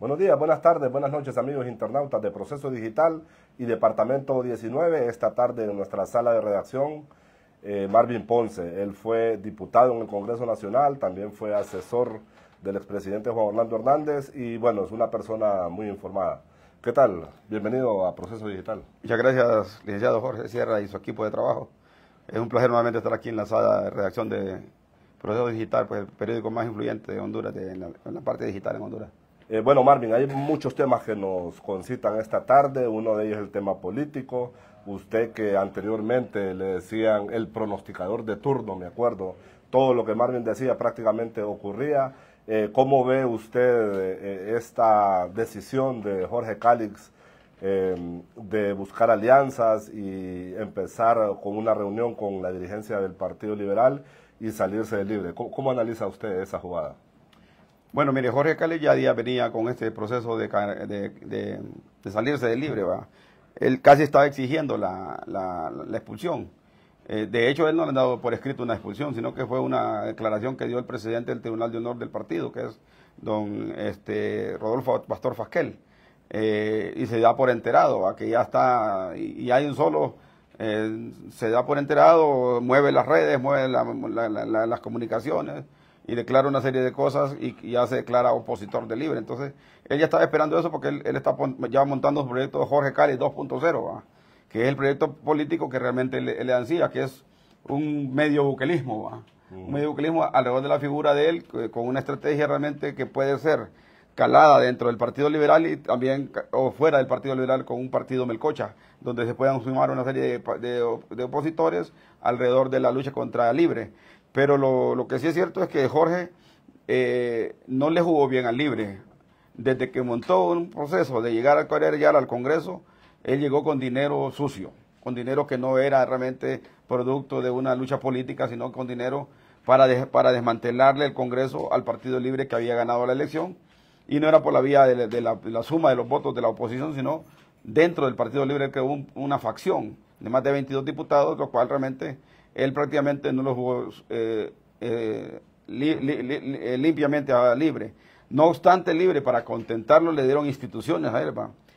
Buenos días, buenas tardes, buenas noches amigos internautas de Proceso Digital y Departamento 19. Esta tarde en nuestra sala de redacción, eh, Marvin Ponce. Él fue diputado en el Congreso Nacional, también fue asesor del expresidente Juan Orlando Hernández y bueno, es una persona muy informada. ¿Qué tal? Bienvenido a Proceso Digital. Muchas gracias, licenciado Jorge Sierra y su equipo de trabajo. Es un placer nuevamente estar aquí en la sala de redacción de Proceso Digital, pues el periódico más influyente de Honduras, en la parte digital en Honduras. Eh, bueno, Marvin, hay muchos temas que nos concitan esta tarde. Uno de ellos es el tema político. Usted que anteriormente le decían el pronosticador de turno, me acuerdo. Todo lo que Marvin decía prácticamente ocurría. Eh, ¿Cómo ve usted eh, esta decisión de Jorge Cálix em, de buscar alianzas y empezar con una reunión con la dirigencia del Partido Liberal y salirse de libre? cómo analiza usted esa jugada? Bueno, mire, Jorge Cali ya, venía con este proceso de, de, de, salirse del libre, ¿va? Él casi estaba exigiendo la, expulsión. Eh, de hecho, él no le ha dado por escrito una expulsión, sino que fue una declaración que dio el presidente del Tribunal de Honor del partido, que es don este, Rodolfo Pastor Fasquel. Eh, y se da por enterado, que ya está, y, hay un solo, eh, se da por enterado, mueve las redes, mueve las comunicaciones, y declara una serie de cosas y, ya se declara opositor de libre. Entonces, él ya estaba esperando eso porque él, él está ya montando su proyecto Jorge Cali 2.0, que es el proyecto político que realmente le, le ansía, que es un medio buquelismo, un medio buquelismo alrededor de la figura de él, eh, con una estrategia realmente que puede ser calada dentro del Partido Liberal y también o fuera del Partido Liberal con un partido Melcocha, donde se puedan sumar una serie de, de opositores alrededor de la lucha contra Libre. Pero lo, que sí es cierto es que Jorge eh, no le jugó bien al libre. Desde que montó un proceso de llegar a querer ya al Congreso, él llegó con dinero sucio, con dinero que no era realmente producto de una lucha política, sino con dinero para, para desmantelarle el Congreso al Partido Libre que había ganado la elección. Y no era por la vía de, la, suma de los votos de la oposición, sino dentro del Partido Libre que hubo una facción de más de 22 diputados, lo cual realmente él prácticamente no lo jugó eh, eh, eh, limpiamente a ah, libre. No obstante, libre, para contentarlo, le dieron instituciones a él,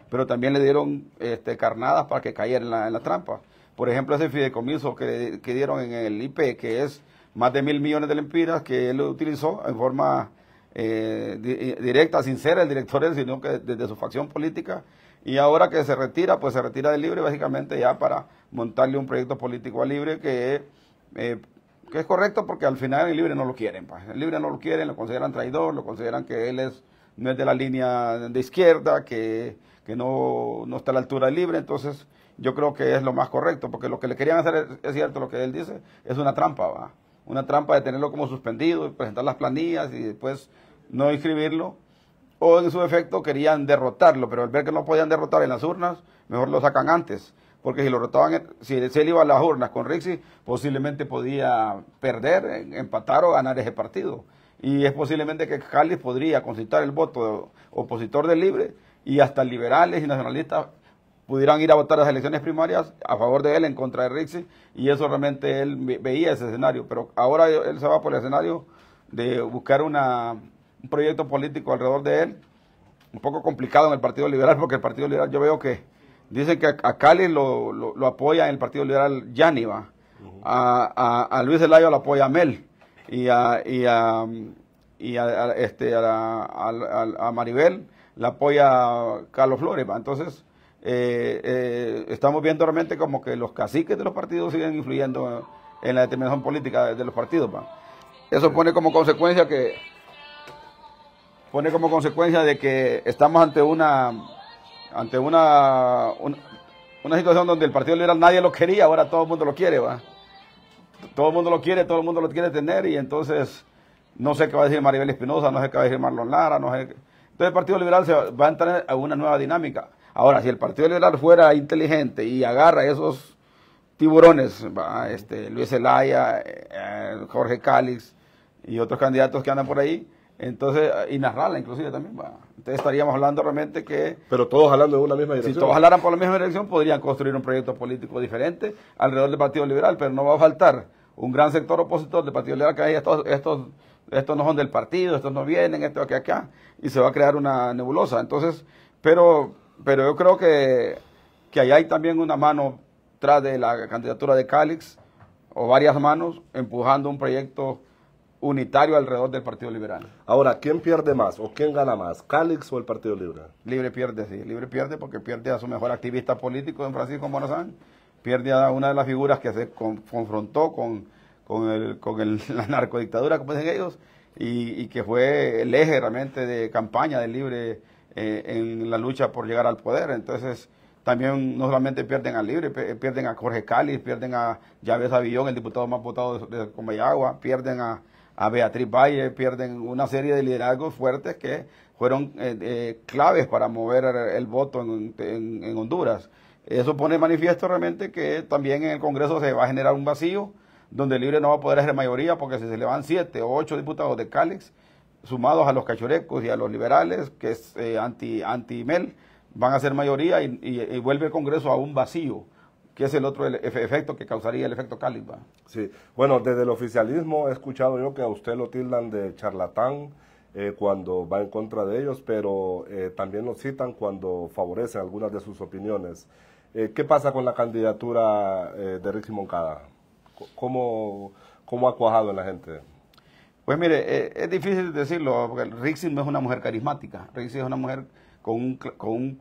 pero también le dieron este, carnadas para que cayera en la, trampa. Por ejemplo, ese fideicomiso que, dieron en el IP, que es más de mil millones de lempiras, que él utilizó en forma directa, sincera, el director, sino que desde su facción política, y ahora que se retira, pues se retira de Libre básicamente ya para montarle un proyecto político a Libre que, eh, que es correcto porque al final el Libre no lo quieren. Pues. El Libre no lo quieren, lo consideran traidor, lo consideran que él es, no es de la línea de izquierda, que, no, no, está a la altura de Libre. Entonces yo creo que es lo más correcto porque lo que le querían hacer, es, cierto lo que él dice, es una trampa, ¿va? una trampa de tenerlo como suspendido presentar las planillas y después no inscribirlo o en su efecto querían derrotarlo, pero al ver que no podían derrotar en las urnas, mejor lo sacan antes, porque si lo rotaban, si él iba a las urnas con Rixi, posiblemente podía perder, eh, empatar o ganar ese partido. Y es posiblemente que Cáliz podría consultar el voto opositor del libre y hasta liberales y nacionalistas pudieran ir a votar las elecciones primarias a favor de él, en contra de Rixi, y eso realmente él veía ese escenario, pero ahora él se va por el escenario de buscar una un proyecto político alrededor de él, un poco complicado en el Partido Liberal, porque el Partido Liberal yo veo que dicen que a Cali lo, apoya en el Partido Liberal Yaniva a, a, Luis Elayo lo apoya Mel y a, y a, y a a, este, Maribel la apoya Carlos Flores. Entonces, eh, eh, estamos viendo realmente como que los caciques de los partidos siguen influyendo en la determinación política de, los partidos. Eso pone como consecuencia que pone como consecuencia de que estamos ante una ante una, una, situación donde el Partido Liberal nadie lo quería, ahora todo el mundo lo quiere, ¿va? Todo el mundo lo quiere, todo el mundo lo quiere tener y entonces no sé qué va a decir Maribel Espinosa, no sé qué va a decir Marlon Lara, no sé. Entonces el Partido Liberal se va a entrar a una nueva dinámica. Ahora, si el Partido Liberal fuera inteligente y agarra esos tiburones, ¿va? este, Luis Elaya, eh, Jorge Cálix y otros candidatos que andan por ahí, entonces, y narrarla inclusive también va. Entonces estaríamos hablando realmente que... Pero todos hablando de una misma dirección. Si todos hablaran por la misma dirección, podrían construir un proyecto político diferente alrededor del Partido Liberal, pero no va a faltar un gran sector opositor del Partido Liberal que hay estos, estos, estos no son del partido, estos no vienen, estos aquí, acá, y se va a crear una nebulosa. Entonces, pero, pero yo creo que, que ahí hay también una mano tras de la candidatura de Cálix o varias manos, empujando un proyecto unitario alrededor del Partido Liberal. Ahora, ¿quién pierde más o quién gana más? ¿Cálix o el Partido Liberal? Libre pierde, sí. Libre pierde porque pierde a su mejor activista político en Francisco Morazán. Pierde a una de las figuras que se confrontó con, con, el, con el, la narcodictadura, como dicen ellos, y, que fue el eje realmente de campaña de Libre eh, en la lucha por llegar al poder. Entonces, también no solamente pierden a Libre, pierden a Jorge Cáliz, pierden a Llaves Avillón, el diputado más votado de, de Comayagua, pierden a a Beatriz Valle, pierden una serie de liderazgos fuertes que fueron eh, eh, claves para mover el voto en, Honduras. Eso pone manifiesto realmente que también en el Congreso se va a generar un vacío donde el Libre no va a poder hacer mayoría porque si se le van siete o ocho diputados de Cálix sumados a los cachorecos y a los liberales, que es eh, anti, anti-MEL, van a ser mayoría y vuelve el Congreso a un vacío que es el otro efecto que causaría el efecto Caliba? Sí, bueno, desde el oficialismo he escuchado yo que a usted lo tildan de charlatán eh, cuando va en contra de ellos, pero eh, también lo citan cuando favorece algunas de sus opiniones. Eh, ¿Qué pasa con la candidatura de Ricky Moncada? ¿Cómo, ¿Cómo ha cuajado en la gente? Pues mire, es difícil decirlo, porque Rixi no es una mujer carismática. Rixi es una mujer con un, con un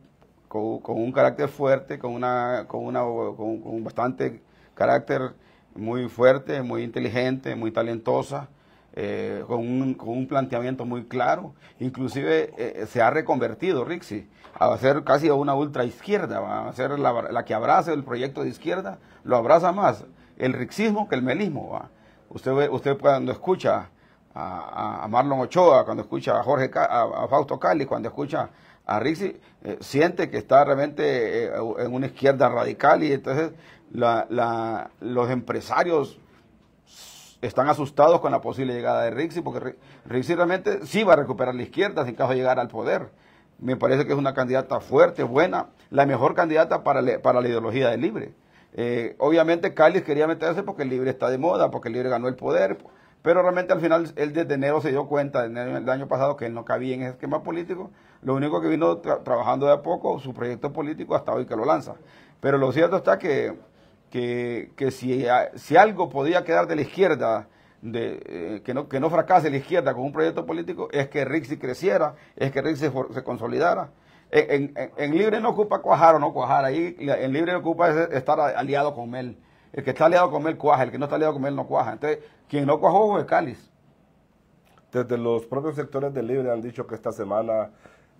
con, un carácter fuerte, con, una, con, una, con, bastante carácter muy fuerte, muy inteligente, muy talentosa. Eh, con, un, planteamiento muy claro. Inclusive eh, se ha reconvertido Rixi a ser casi una ultra izquierda, a ser la, que abrace el proyecto de izquierda, lo abraza más el rixismo que el melismo. ¿va? Usted, usted cuando escucha a, Marlon Ochoa, cuando escucha a Jorge, a Fausto Cali, cuando escucha a Rixi, eh, siente que está realmente eh, en una izquierda radical y entonces los empresarios están asustados con la posible llegada de Rixi, porque Rixi realmente sí va a recuperar la izquierda en caso de llegar al poder. Me parece que es una candidata fuerte, buena, la mejor candidata para, para la ideología de libre. Eh, obviamente Cáliz quería meterse porque el libre está de moda, porque el libre ganó el poder, pero realmente al final él desde enero se dio cuenta, en el año pasado, que él no cabía en ese esquema político lo único que vino trabajando de a poco su proyecto político hasta hoy que lo lanza. Pero lo cierto está que, que, si, si, algo podía quedar de la izquierda, de, eh, que, no, que no fracase la izquierda con un proyecto político, es que Rixi creciera, es que Rixi se consolidara. En, Libre no ocupa cuajar o no cuajar, ahí en Libre ocupa estar aliado con él El que está aliado con él cuaja, el que no está aliado con él no cuaja. Entonces, quien no cuajó fue Cáliz. Desde los propios sectores de Libre han dicho que esta semana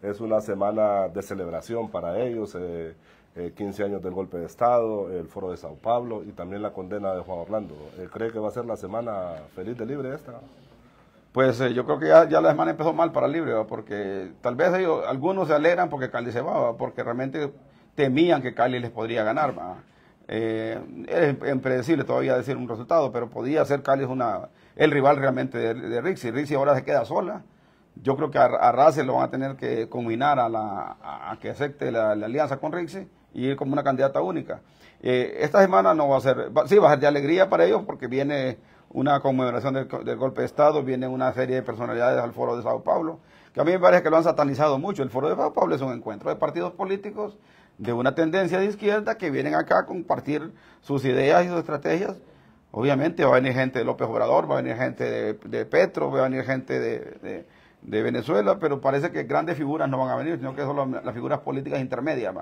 es una semana de celebración para ellos, 15 eh, eh, años del golpe de Estado, el foro de Sao Paulo y también la condena de Juan Orlando. Eh, ¿Cree que va a ser la semana feliz de Libre esta? Pues yo creo que ya, la semana empezó mal para Libre, porque tal vez algunos se alegran porque Cali se va, porque realmente temían que Cali les podría ganar. más es impredecible todavía decir un resultado, pero podía ser Cali una, el rival realmente de, de Rixi. Rixi ahora se queda sola yo creo que a, lo van a tener que combinar a, la, a, que acepte la, alianza con Rixi y ir como una candidata única. Eh, esta semana no va a ser, sí, va a ser de alegría para ellos porque viene una conmemoración del, golpe de Estado, viene una serie de personalidades al foro de Sao Paulo, que a mí me parece que lo han satanizado mucho. El foro de Sao Paulo es un encuentro de partidos políticos de una tendencia de izquierda que vienen acá a compartir sus ideas y sus estrategias. Obviamente va a venir gente de López Obrador, va a venir gente de, Petro, va a venir gente de de Venezuela, pero parece que grandes figuras no van a venir, sino que son las, figuras políticas intermedias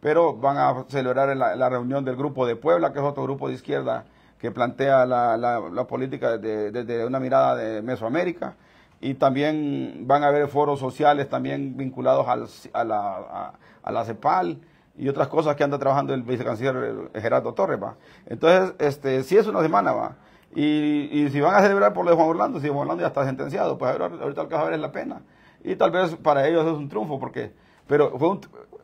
Pero van a celebrar la, reunión del grupo de Puebla, que es otro grupo de izquierda que plantea la, política desde, una mirada de Mesoamérica. Y también van a haber foros sociales también vinculados al, a, la, CEPAL y otras cosas que anda trabajando el vicecanciller eh, Gerardo Torres. ¿va? Entonces, este, si es una semana, va y, si van a celebrar por lo de Juan Orlando, si Juan Orlando ya está sentenciado, pues ahorita el caso es la pena. Y tal vez para ellos es un triunfo, porque, pero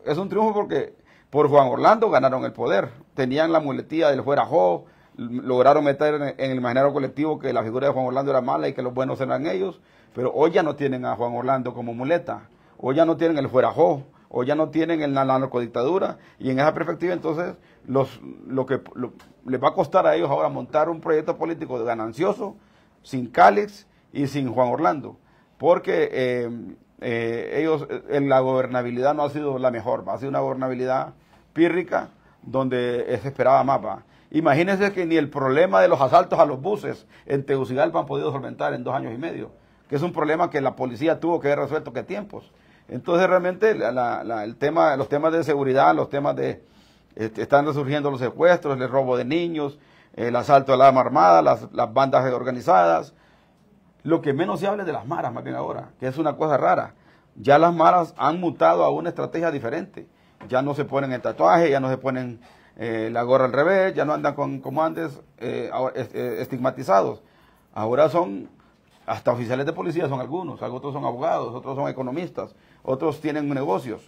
es un triunfo porque por Juan Orlando ganaron el poder. Tenían la muletía del fuera lograron meter en, el imaginario colectivo que la figura de Juan Orlando era mala y que los buenos eran ellos, pero hoy ya no tienen a Juan Orlando como muleta, hoy ya no tienen el fuera o ya no tienen en la, narcodictadura. Y en esa perspectiva, entonces, los, lo que les va a costar a ellos ahora montar un proyecto político ganancioso, sin Cáliz y sin Juan Orlando, porque eh, eh, ellos, eh, en la gobernabilidad no ha sido la mejor, ha sido una gobernabilidad pírrica donde se esperaba más. Imagínense que ni el problema de los asaltos a los buses en Tegucigalpa han podido solventar en dos años y medio, que es un problema que la policía tuvo que haber resuelto que tiempos. Entonces realmente el tema, los temas de seguridad, los temas de... están resurgiendo los secuestros, el robo de niños, el asalto a la arma armada, las, bandas organizadas. Lo que menos se habla de las maras, más bien ahora, que es una cosa rara. Ya las maras han mutado a una estrategia diferente. Ya no se ponen el tatuaje, ya no se ponen eh, la gorra al revés, ya no andan con, como antes eh, eh, estigmatizados. Ahora son hasta oficiales de policía son algunos, otros son abogados, otros son economistas, otros tienen negocios.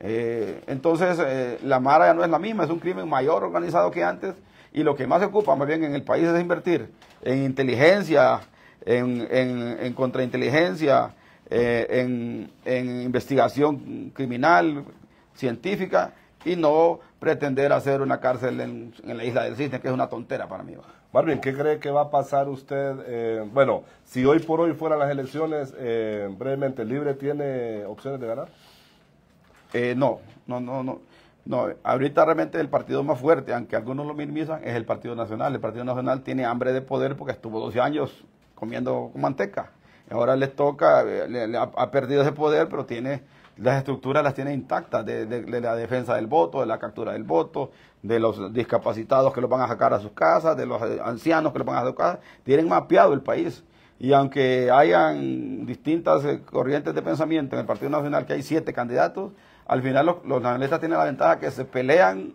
Eh, entonces, eh, la Mara ya no es la misma, es un crimen mayor organizado que antes y lo que más se ocupa más bien en el país es invertir en inteligencia, en, contrainteligencia, eh, en, investigación criminal, científica y no pretender hacer una cárcel en, en, la isla del cisne, que es una tontera para mí. Marvin, ¿qué cree que va a pasar usted? Eh, bueno, si hoy por hoy fueran las elecciones, eh, brevemente, ¿Libre tiene opciones de ganar? Eh, no, no, no, no. No, ahorita realmente el partido más fuerte, aunque algunos lo minimizan, es el Partido Nacional. El Partido Nacional tiene hambre de poder porque estuvo 12 años comiendo manteca. Ahora les toca, ha perdido ese poder, pero tiene las estructuras las tiene intactas de, la defensa del voto, de la captura del voto, de los discapacitados que los van a sacar a sus casas, de los eh, ancianos que los van a sacar tienen mapeado el país. Y aunque hayan distintas eh, corrientes de pensamiento en el Partido Nacional, que hay siete candidatos, al final los, los nacionalistas tienen la ventaja que se pelean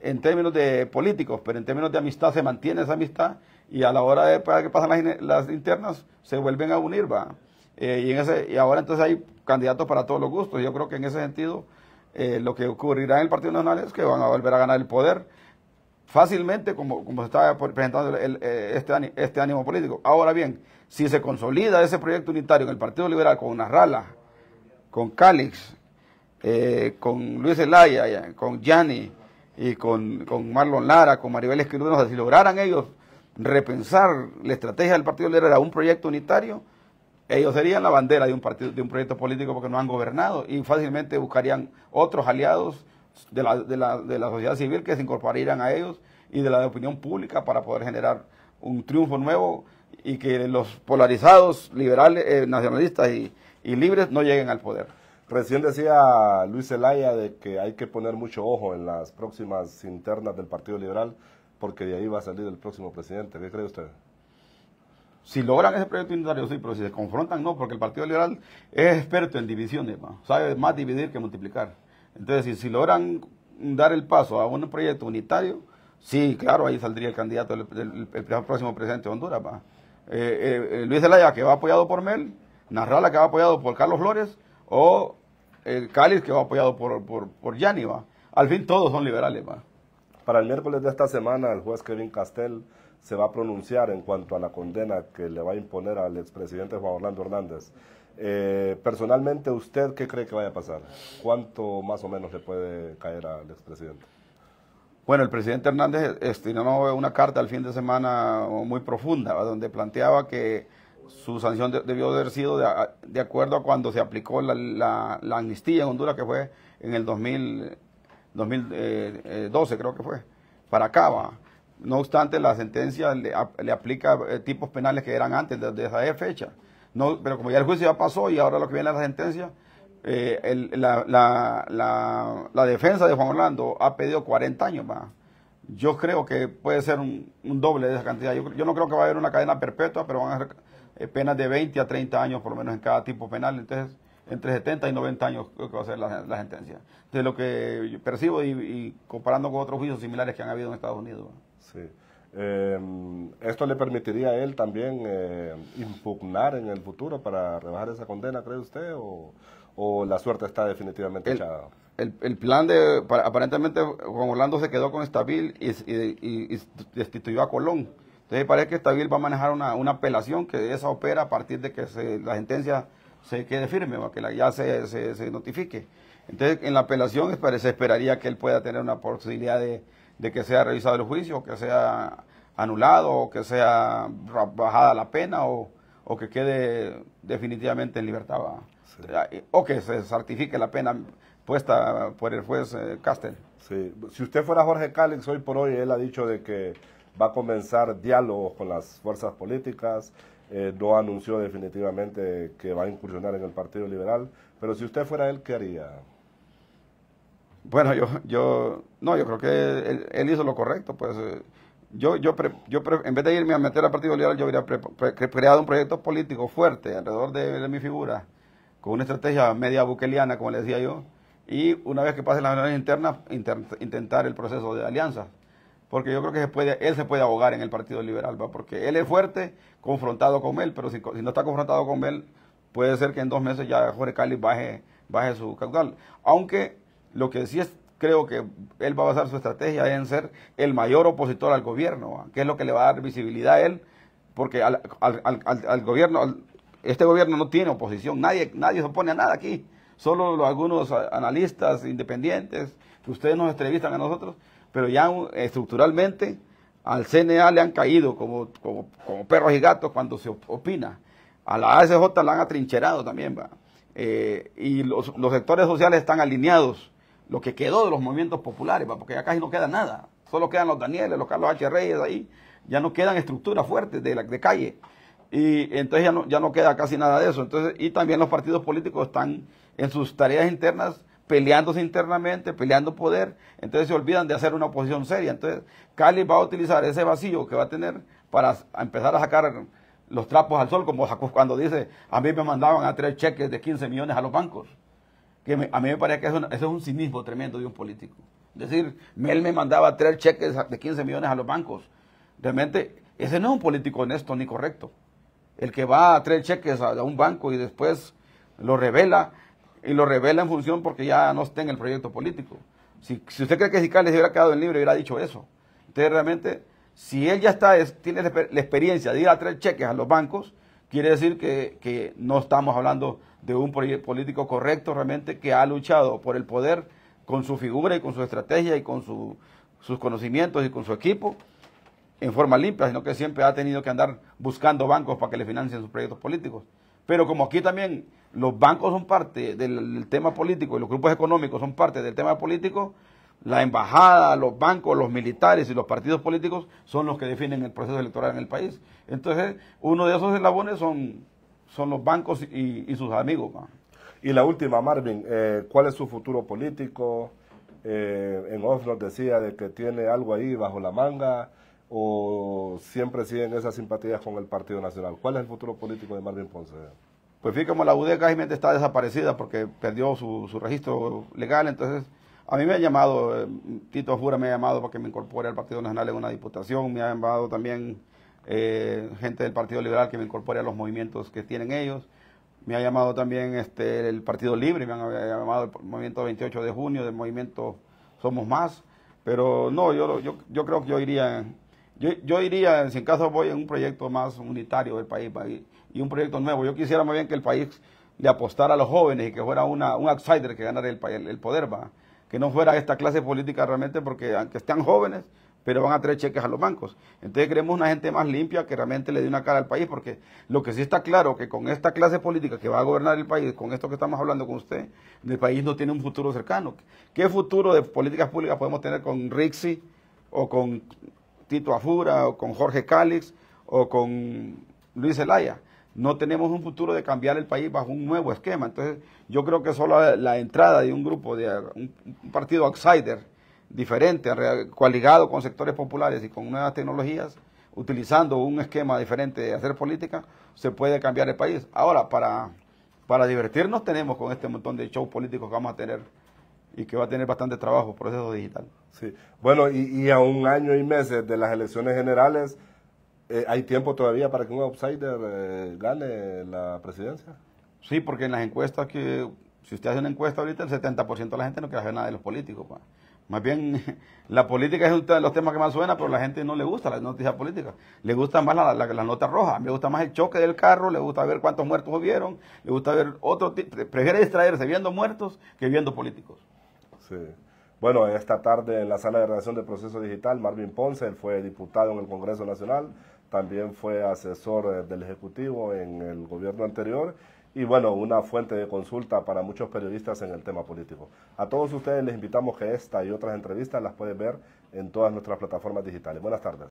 en términos de políticos, pero en términos de amistad se mantiene esa amistad y a la hora de que pasan las, internas se vuelven a unir, va. Eh, y, en ese, y ahora entonces hay candidatos para todos los gustos. Yo creo que en ese sentido eh, lo que ocurrirá en el Partido Nacional es que van a volver a ganar el poder fácilmente como, como se está presentando eh, este, este ánimo político. Ahora bien, si se consolida ese proyecto unitario en el Partido Liberal con Narrala, con Cálix, eh, con Luis Elaya, con Gianni y con, Marlon Lara, con Maribel Esquiludo, si lograran ellos repensar la estrategia del Partido Liberal a un proyecto unitario, ellos serían la bandera de un partido, de un proyecto político porque no han gobernado y fácilmente buscarían otros aliados de la, sociedad civil que se incorporarían a ellos y de la opinión pública para poder generar un triunfo nuevo y que los polarizados, liberales, eh, nacionalistas y, y, libres no lleguen al poder. Recién decía Luis Zelaya de que hay que poner mucho ojo en las próximas internas del Partido Liberal porque de ahí va a salir el próximo presidente. ¿Qué cree usted? Si logran ese proyecto unitario, sí, pero si se confrontan, no, porque el Partido Liberal es experto en divisiones, sabe más dividir que multiplicar. Entonces, si, logran dar el paso a un proyecto unitario, sí, claro, ahí saldría el candidato, el, próximo presidente de Honduras. Eh, eh, eh, Luis Zelaya, que va apoyado por Mel, Narrala, que va apoyado por Carlos Flores, o el Cáliz, que va apoyado por, por, por Al fin, todos son liberales. Para el miércoles de esta semana, el juez Kevin Castel se va a pronunciar en cuanto a la condena que le va a imponer al expresidente Juan Orlando Hernández. Eh, personalmente, ¿usted qué cree que vaya a pasar? ¿Cuánto más o menos le puede caer al expresidente? Bueno, el presidente Hernández estiró una carta al fin de semana muy profunda, donde planteaba que su sanción debió haber sido de, acuerdo a cuando se aplicó la, amnistía en Honduras, que fue en el 2012, eh, eh, creo que fue, para acá, no obstante, la sentencia le, aplica eh, tipos penales que eran antes, desde esa e-, fecha. No, pero como ya el juicio ya pasó y ahora lo que viene es la sentencia, eh, la, defensa de Juan Orlando ha pedido 40 años más. Yo creo que puede ser un, doble de esa cantidad. Yo, no creo que va a haber una cadena perpetua, pero van a ser eh, penas de 20 a 30 años por lo menos en cada tipo penal. Entonces, entre 70 y 90 años creo que va a ser la, sentencia. De lo que percibo y comparando con otros juicios similares que han habido en Estados Unidos. Sí. Em, esto le permitiría a él también eh, impugnar en el futuro para rebajar esa condena, ¿cree usted? ¿O, la suerte está definitivamente echada? El, plan de. aparentemente, Juan Orlando se quedó con Estabil y, y, destituyó a Colón. Entonces parece que Estabil va a manejar una, apelación que esa opera a partir de que la sentencia se quede firme, o que ya se, se notifique. Entonces, en la apelación se esperaría que él pueda tener una posibilidad de de que sea revisado el juicio, que sea anulado, o que sea bajada la pena, o, que quede definitivamente en libertad, eh, o que se certifique la pena puesta por el juez eh, Castel. Si usted fuera Jorge Calix, hoy por hoy él ha dicho de que va a comenzar diálogos con las fuerzas políticas, eh, no anunció definitivamente que va a incursionar en el Partido Liberal, pero si usted fuera él, ¿qué haría? Bueno, yo, yo, no, yo creo que él, hizo lo correcto, pues. Eh, yo, yo, yo en vez de irme a meter al Partido Liberal, yo hubiera creado un proyecto político fuerte alrededor de, mi figura, con una estrategia media buqueliana, como le decía yo, y una vez que pasen las reuniones internas, intentar el proceso de alianza. Porque yo creo que se puede, él se puede ahogar en el Partido Liberal, porque él es fuerte confrontado con él, pero si, no está confrontado con él, puede ser que en dos meses ya Jorge Cali baje, baje su caudal. Aunque lo que sí es, creo que él va a basar su estrategia en ser el mayor opositor al gobierno, que es lo que le va a dar visibilidad a él, porque al, al, al, gobierno, este gobierno no tiene oposición, nadie, nadie se opone a nada aquí, solo algunos analistas independientes que ustedes nos entrevistan a nosotros, pero ya estructuralmente al CNA le han caído como, perros y gatos cuando se opina. A la ASJ la han atrincherado también, va. Eh, y los, sectores sociales están alineados lo que quedó de los movimientos populares, porque ya casi no queda nada. Solo quedan los Danieles, los Carlos H. Reyes ahí. Ya no quedan estructuras fuertes de, la, de calle. Y entonces ya no, ya no queda casi nada de eso. Entonces, y también los partidos políticos están en sus tareas internas peleándose internamente, peleando poder, entonces se olvidan de hacer una oposición seria. Entonces, Cali va a utilizar ese vacío que va a tener para empezar a sacar los trapos al sol, como cuando dice, a mí me mandaban a tres cheques de 15 millones a los bancos que a mí me parece que eso, es un cinismo tremendo de un político. Es decir, él me mandaba tres cheques de 15 millones a los bancos. Realmente, ese no es un político honesto ni correcto. El que va a tres cheques a, un banco y después lo revela, y lo revela en función porque ya no está en el proyecto político. Si, si usted cree que fiscal les hubiera quedado en libre, hubiera dicho eso. Entonces, realmente, si él ya está, tiene la experiencia de ir a tres cheques a los bancos, quiere decir que, que no estamos hablando de un político correcto realmente que ha luchado por el poder con su figura y con su estrategia y con sus conocimientos y con su equipo en forma limpia, sino que siempre ha tenido que andar buscando bancos para que le financien sus proyectos políticos. Pero como aquí también los bancos son parte del, del tema político y los grupos económicos son parte del tema político, la embajada, los bancos, los militares y los partidos políticos son los que definen el proceso electoral en el país. Entonces, uno de esos eslabones son son los bancos y, sus amigos. Y la última, Marvin, eh, ¿cuál es su futuro político? Eh, en Oslo decía de que tiene algo ahí bajo la manga o siempre siguen esas simpatías con el Partido Nacional. ¿Cuál es el futuro político de Marvin Ponce? Pues fíjate como la UD casi está desaparecida porque perdió su, registro legal, entonces a mí me ha llamado, eh, Tito Fura me ha llamado para que me incorpore al Partido Nacional en una diputación, me ha llamado también eh, gente del Partido Liberal que me incorpore a los movimientos que tienen ellos. Me ha llamado también este, el Partido Libre, me han llamado el Movimiento 28 de Junio, del Movimiento Somos Más, pero no, yo, yo, creo que yo iría, yo, yo iría, si en caso voy, en un proyecto más unitario del país y un proyecto nuevo. Yo quisiera más bien que el país le apostara a los jóvenes y que fuera una, un outsider que ganara el, el, el poder, que no fuera esta clase política realmente, porque aunque estén jóvenes, pero van a traer cheques a los bancos. Entonces queremos una gente más limpia que realmente le dé una cara al país, porque lo que sí está claro que con esta clase política que va a gobernar el país, con esto que estamos hablando con usted, el país no tiene un futuro cercano. ¿Qué futuro de políticas públicas podemos tener con Rixi o con Tito Afura o con Jorge Cálix o con Luis Zelaya? No tenemos un futuro de cambiar el país bajo un nuevo esquema. Entonces, yo creo que solo la entrada de un grupo, de un partido outsider, diferente, coaligado con sectores populares y con nuevas tecnologías, utilizando un esquema diferente de hacer política, se puede cambiar el país. Ahora, para, para divertirnos tenemos con este montón de shows políticos que vamos a tener y que va a tener bastante trabajo, proceso digital. Sí, bueno, y, a un año y meses de las elecciones generales, eh, ¿hay tiempo todavía para que un outsider eh, gane la presidencia? Sí, porque en las encuestas que, si usted hace una encuesta ahorita, el 70% de la gente no quiere hacer nada de los políticos. Pues. Más bien, la política es uno de los temas que más suena, pero a la gente no le gusta las noticias políticas Le gustan más las notas rojas, nota roja, le gusta más el choque del carro, le gusta ver cuántos muertos hubieron, le gusta ver otro Prefiere distraerse viendo muertos que viendo políticos. Sí. Bueno, esta tarde en la sala de redacción del proceso digital, Marvin Ponce, él fue diputado en el Congreso Nacional, también fue asesor eh, del Ejecutivo en el gobierno anterior y bueno, una fuente de consulta para muchos periodistas en el tema político. A todos ustedes les invitamos que esta y otras entrevistas las pueden ver en todas nuestras plataformas digitales. Buenas tardes.